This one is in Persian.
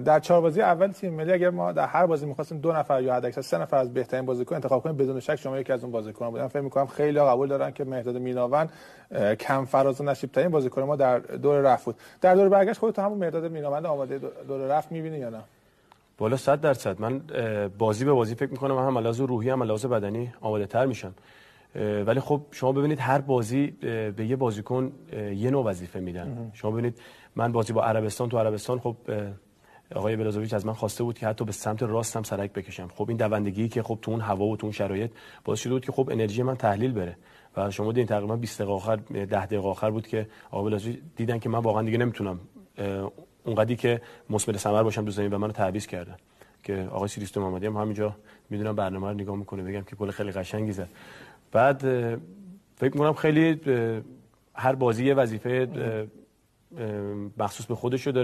در چهار بازی اول تیم ملی اگر ما در هر بازی میخواستیم دو نفر یا اکثر سه نفر از بهترین بازیکن انتخاب کنیم بدون شک شما یکی از اون بازیکنان بودن فکر میکنم خیلی قبول دارن که مهداد میناوند کم فراز و نشیب ترین بازیکن ما در دور رفت بود در دور برگشت خودت همون مهداد میناوند آماده دور رفت میبینی یا نه بالا 100 درصد من بازی به بازی فکر میکنم هم علاوه روحی هم علاوه بدنی آماده میشن ولی خب شما ببینید هر بازی به یه بازیکن یه نوع وظیفه میدن شما ببینید من بازی با عربستان تو عربستان خب آقای بلازویچ از من خواسته بود که حتی به سمت راستم سرک بکشم خب این دوندگی که خب تو اون هوا و تو اون شرایط باعث شده بود که خب انرژی من تحلیل بره و شما دیدین تقریبا 20 دقیقه آخر 10 دقیقه آخر بود که آقای بلازویچ دیدن که من واقعا دیگه نمیتونم اونقدی که مصمر ثمر باشم تو زمین من منو تعویض کردن که آقای سیریستو محمدی هم همینجا میدونم برنامه رو نگاه میکنه بگم که گل خیلی قشنگی زد بعد فکر میکنم خیلی هر بازی یه وظیفه مخصوص به خودشو داره